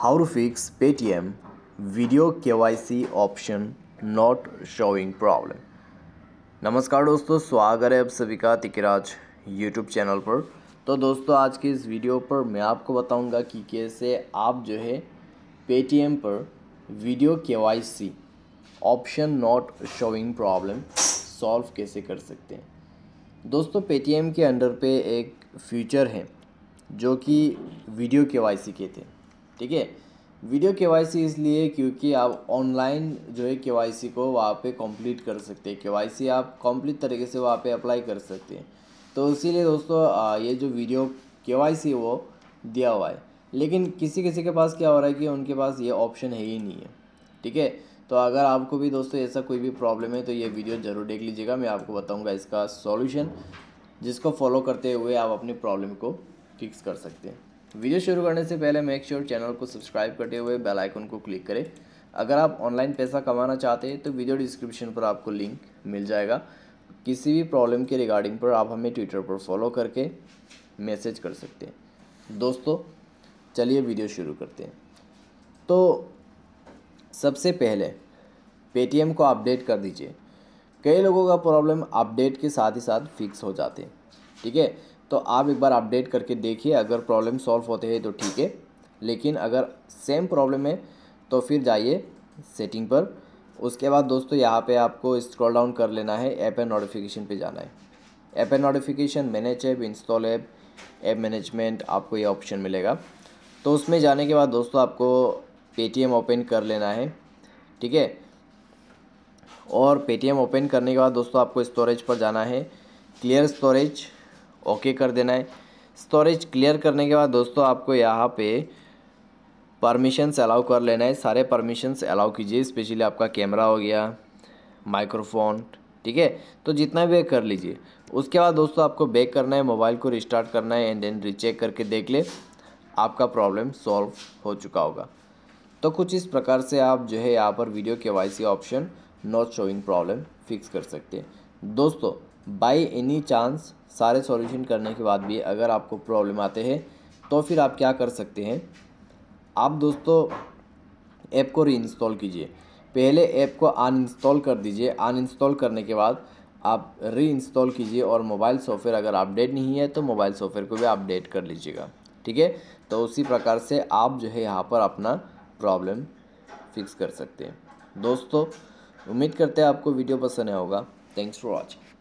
how to fix Paytm video KYC option not showing problem नमस्कार दोस्तों स्वागत है आप सभी का तिकराज यूट्यूब चैनल पर तो दोस्तों आज के इस वीडियो पर मैं आपको बताऊंगा कि कैसे आप जो है पेटीएम पर वीडियो के option not showing problem solve कैसे कर सकते हैं दोस्तों पेटीएम के अंडर पे एक फीचर है जो कि वीडियो के कहते हैं ठीक है वीडियो के वाई सी इसलिए क्योंकि आप ऑनलाइन जो है के वाई सी को वहाँ पे कंप्लीट कर सकते हैं के वाई सी आप कंप्लीट तरीके से वहाँ पे अप्लाई कर सकते हैं तो इसीलिए दोस्तों ये जो वीडियो के वाई सी वो दिया हुआ है लेकिन किसी किसी के पास क्या हो रहा है कि उनके पास ये ऑप्शन है ही नहीं है ठीक है तो अगर आपको भी दोस्तों ऐसा कोई भी प्रॉब्लम है तो ये वीडियो ज़रूर देख लीजिएगा मैं आपको बताऊँगा इसका सॉल्यूशन जिसको फॉलो करते हुए आप अपनी प्रॉब्लम को फिक्स कर सकते हैं वीडियो शुरू करने से पहले मेक श्योर चैनल को सब्सक्राइब करते हुए बेल आइकन को क्लिक करें अगर आप ऑनलाइन पैसा कमाना चाहते हैं तो वीडियो डिस्क्रिप्शन पर आपको लिंक मिल जाएगा किसी भी प्रॉब्लम के रिगार्डिंग पर आप हमें ट्विटर पर फॉलो करके मैसेज कर सकते हैं दोस्तों चलिए वीडियो शुरू करते हैं तो सबसे पहले पेटीएम को अपडेट कर दीजिए कई लोगों का प्रॉब्लम अपडेट के साथ ही साथ फिक्स हो जाते हैं ठीक है तो आप एक बार अपडेट करके देखिए अगर प्रॉब्लम सॉल्व होते हैं तो ठीक है लेकिन अगर सेम प्रॉब्लम है तो फिर जाइए सेटिंग पर उसके बाद दोस्तों यहाँ पे आपको स्क्रॉल डाउन कर लेना है ऐप एंड नोटिफिकेशन पे जाना है app and notification manage app install app app management आपको ये ऑप्शन मिलेगा तो उसमें जाने के बाद दोस्तों आपको पेटीएम ओपन कर लेना है ठीक है और पेटीएम ओपन करने के बाद दोस्तों आपको स्टोरेज पर जाना है क्लियर स्टोरेज ओके कर देना है स्टोरेज क्लियर करने के बाद दोस्तों आपको यहाँ पे परमिशंस अलाउ कर लेना है सारे परमिशंस अलाउ कीजिए स्पेशली आपका कैमरा हो गया माइक्रोफोन ठीक है तो जितना भी कर लीजिए उसके बाद दोस्तों आपको बैक करना है मोबाइल को रिस्टार्ट करना है एंड देन रीचेक करके देख ले आपका प्रॉब्लम सॉल्व हो चुका होगा तो कुछ इस प्रकार से आप जो है यहाँ पर वीडियो के वाई option not showing problem fix कर सकते हैं दोस्तों बाई एनी चांस सारे सॉल्यूशन करने के बाद भी अगर आपको प्रॉब्लम आते हैं तो फिर आप क्या कर सकते हैं आप दोस्तों ऐप को रीइंस्टॉल कीजिए पहले ऐप को अनइंस्टॉल कर दीजिए अनइंस्टॉल करने के बाद आप रीइंस्टॉल कीजिए और मोबाइल सॉफ्टवेयर अगर अपडेट नहीं है तो मोबाइल सॉफ्टवेयर को भी अपडेट कर लीजिएगा ठीक है तो उसी प्रकार से आप जो है यहाँ पर अपना प्रॉब्लम फिक्स कर सकते हैं दोस्तों उम्मीद करते हैं आपको वीडियो पसंद आया होगा थैंक्स फॉर वॉचिंग